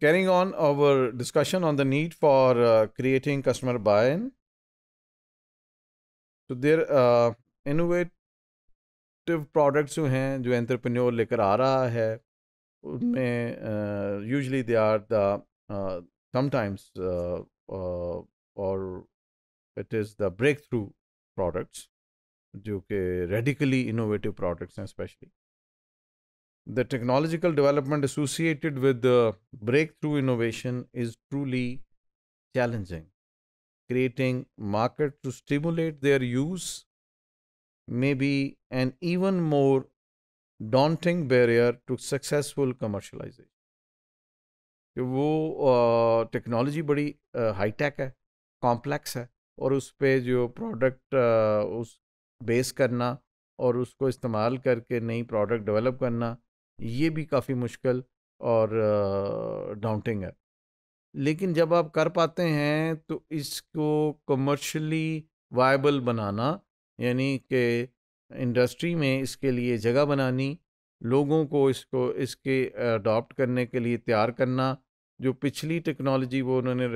carrying on our discussion on the need for uh, creating customer buy-in so there uh innovative products who hain jo entrepreneur lekar aa raha hai unme uh, usually they are the uh, sometimes uh, uh, or it is the breakthrough products jo ke radically innovative products hain especially the technological development associated with the breakthrough innovation is truly challenging. Creating market to stimulate their use may be an even more daunting barrier to successful commercialization. कि वो technology बड़ी high है complex है और उस पर जो product उस बेस करना और उसको इस्तेमाल करके नई प्रोडक्ट डेवलप करना ये भी काफ़ी मुश्किल और डाउटिंग है लेकिन जब आप कर पाते हैं तो इसको कमर्शली वायबल बनाना यानी कि इंडस्ट्री में इसके लिए जगह बनानी लोगों को इसको इसके अडॉप्ट करने के लिए तैयार करना जो पिछली टेक्नोलॉजी वो उन्होंने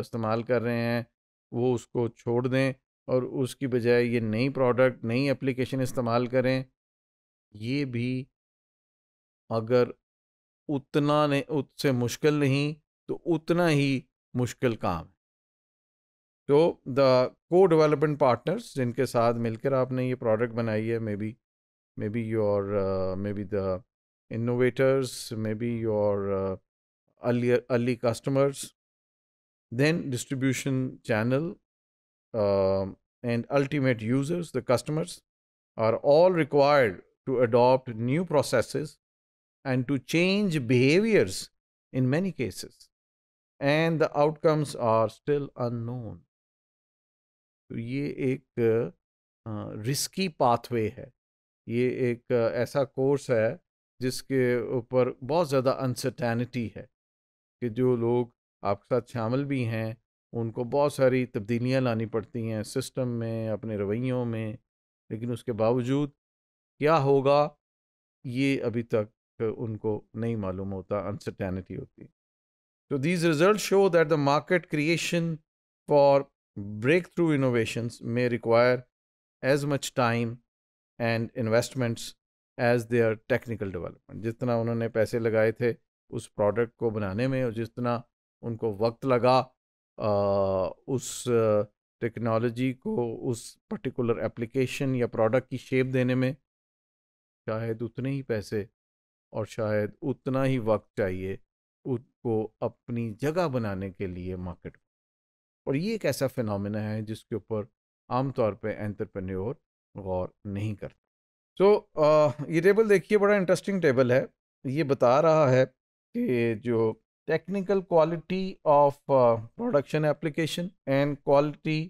इस्तेमाल कर रहे हैं वो उसको छोड़ दें और उसकी बजाय ये नई प्रोडक्ट नई एप्लीकेशन इस्तेमाल करें ये भी अगर उतना ने उससे मुश्किल नहीं तो उतना ही मुश्किल काम है तो द को डेवलपमेंट पार्टनर्स जिनके साथ मिलकर आपने ये प्रोडक्ट बनाई है may be may be your may be the innovators may be your early customers then distribution channel and ultimate users the customers are all required to adopt new process and to change behaviors in many cases. And the outcomes are still unknown. तो ये एक risky pathway है ये एक ऐसा course है जिसके ऊपर बहुत ज़्यादा अनसर्टैनिटी है कि जो लोग आपके साथ शामिल भी हैं उनको बहुत सारी तब्दीलियां लानी पड़ती हैं सिस्टम में अपने रवैयों में लेकिन उसके बावजूद क्या होगा ये अभी तक उनको नहीं मालूम होता अनसर्टेनिटी होती तो these result show that the market creation for breakthrough innovation में require as much time and investments as their technical development जितना उन्होंने पैसे लगाए थे उस प्रोडक्ट को बनाने में और जितना उनको वक्त लगा उस टेक्नोलॉजी को उस पर्टिकुलर एप्लीकेशन या प्रोडक्ट की शेप देने में शायद उतने ही पैसे और शायद उतना ही वक्त चाहिए उसको अपनी जगह बनाने के लिए मार्केट और ये एक ऐसा फिनमिना है जिसके ऊपर आमतौर पर एंटरप्रेन्योर गौर नहीं करता सो so, ये टेबल देखिए बड़ा इंटरेस्टिंग टेबल है ये बता रहा है कि जो technical quality of production application and quality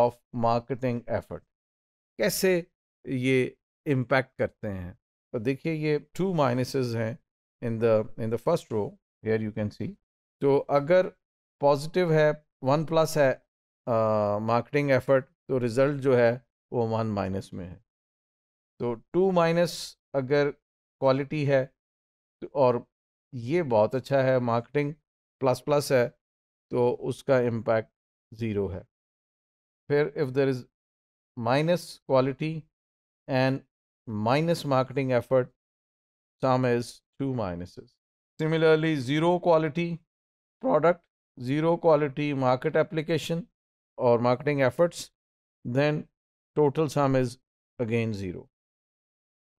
of marketing effort कैसे ये इम्पैक्ट करते हैं तो देखिए ये टू माइनसेस हैं in the in the first row here you can see तो अगर पॉजिटिव है वन प्लस है मार्केटिंग uh, एफर्ट तो रिज़ल्ट जो है वो वन माइनस में है तो टू माइनस अगर क्वालिटी है तो और ये बहुत अच्छा है मार्केटिंग प्लस प्लस है तो उसका इम्पैक्ट ज़ीरो है फिर if there is minus quality and minus marketing effort, sum is two minuses. Similarly, zero quality product, zero quality market application or marketing efforts, then total sum is again zero.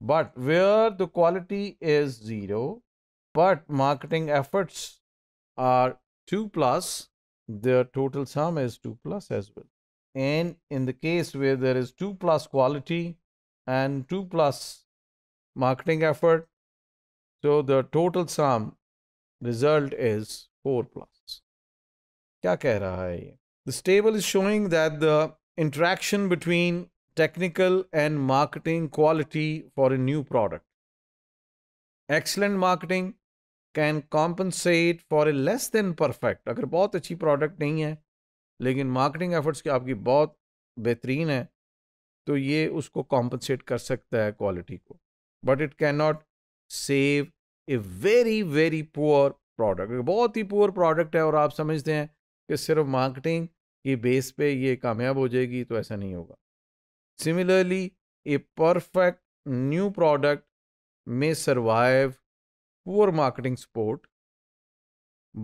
But where the quality is zero, but marketing efforts are two plus, the total sum is two plus as well. And in the case where there is two plus quality and 2 plus marketing effort. So the total sum result is 4 plus. क्या कह रहा This table is showing that the interaction between technical and marketing quality for a new product. Excellent marketing can compensate for a less than perfect. If बहुत product product नहीं है लेकिन marketing efforts की आपकी बहुत तो ये उसको कॉम्पनसेट कर सकता है क्वालिटी को but it can not save a very very poor product बहुत ही पुअर प्रोडक्ट है और आप समझते हैं कि सिर्फ मार्केटिंग की बेस पे ये कामयाब हो जाएगी तो ऐसा नहीं होगा similarly a perfect new product में survive poor marketing support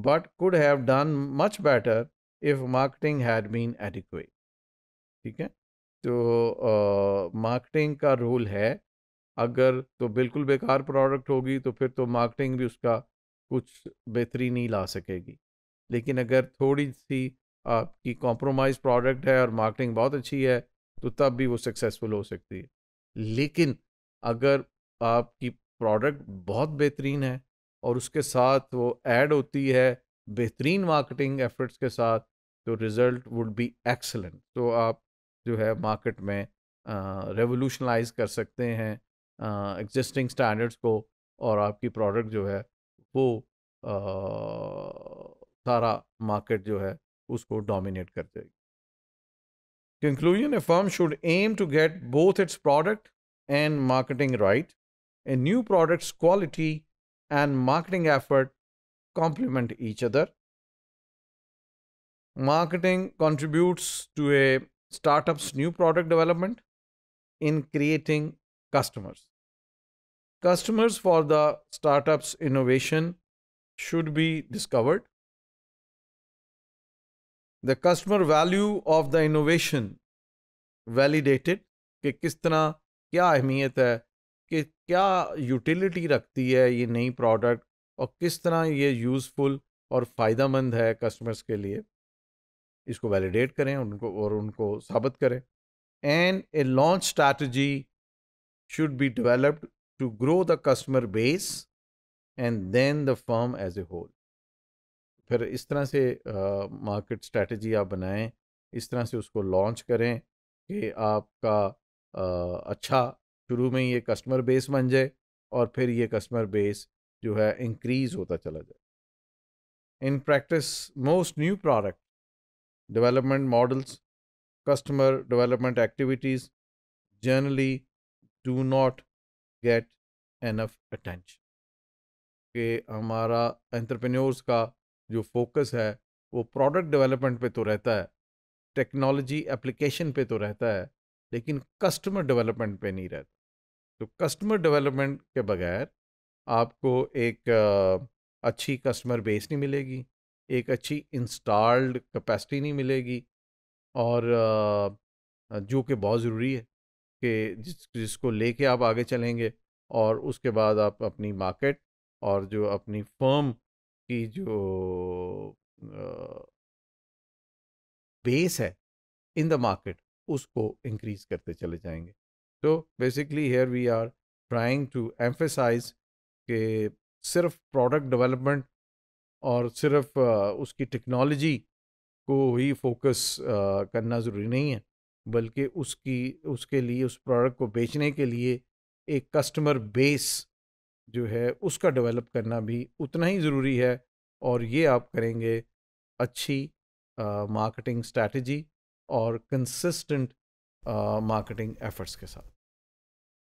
but could have done much better if marketing had been adequate ठीक है तो मार्केटिंग का रोल है अगर तो बिल्कुल बेकार प्रोडक्ट होगी तो फिर तो मार्केटिंग भी उसका कुछ बेहतरी नहीं ला सकेगी लेकिन अगर थोड़ी सी आपकी कॉम्प्रोमाइज़ प्रोडक्ट है और मार्केटिंग बहुत अच्छी है तो तब भी वो सक्सेसफुल हो सकती है लेकिन अगर आपकी प्रोडक्ट बहुत बेहतरीन है और उसके साथ वो ऐड होती है बेहतरीन मार्केटिंग एफर्ट्स के साथ तो रिज़ल्ट वुड बी एक्सलेंट तो आप जो है मार्केट में रेवोल्यूशनलाइज कर सकते हैं एग्जिस्टिंग स्टैंडर्ड्स को और आपकी प्रोडक्ट जो है वो आ, सारा मार्केट जो है उसको डोमिनेट कर देगी conclusion a firm should aim to get both its product and marketing right a new products quality and marketing effort complement each other marketing contributes to a startups new product development in creating customers customers for the startups innovation should be discovered the customer value of the innovation validated कि किस तरह क्या अहमियत है कि क्या utility रखती है ये नई प्रोडक्ट और किस तरह ये यूज़फुल और फ़ायदा मंद है कस्टमर्स के लिए इसको वैलिडेट करें उनको और उनको साबित करें and a launch strategy should be developed to grow the customer base and then the firm as a whole फिर इस तरह से मार्केट uh, स्ट्रैटी आप बनाएं इस तरह से उसको लॉन्च करें कि आपका uh, अच्छा शुरू में ये कस्टमर बेस बन जाए और फिर ये कस्टमर बेस जो है इंक्रीज़ होता चला जाए in practice most new product development models, customer development activities generally do not get enough attention. कि हमारा एंटरप्रेन्योर्स का जो फोकस है वो प्रोडक्ट डेवलपमेंट पे तो रहता है टेक्नोलॉजी एप्लीकेशन पे तो रहता है लेकिन कस्टमर डेवलपमेंट पे नहीं रहता तो कस्टमर डेवलपमेंट के बगैर आपको एक अच्छी कस्टमर बेस नहीं मिलेगी एक अच्छी इंस्टॉल्ड कैपेसिटी नहीं मिलेगी और जो कि बहुत ज़रूरी है कि जिस जिसको लेके आप आगे चलेंगे और उसके बाद आप अपनी मार्केट और जो अपनी फर्म की जो बेस है इन द मार्केट उसको इंक्रीज करते चले जाएंगे तो basically here we are trying to emphasize के सिर्फ प्रोडक्ट डेवलपमेंट और सिर्फ उसकी टेक्नोलॉजी को ही फोकस करना ज़रूरी नहीं है बल्कि उसकी उसके लिए उस प्रोडक्ट को बेचने के लिए एक कस्टमर बेस जो है उसका डेवलप करना भी उतना ही ज़रूरी है और ये आप करेंगे अच्छी मार्केटिंग स्ट्रेटजी और कंसिस्टेंट मार्केटिंग एफर्ट्स के साथ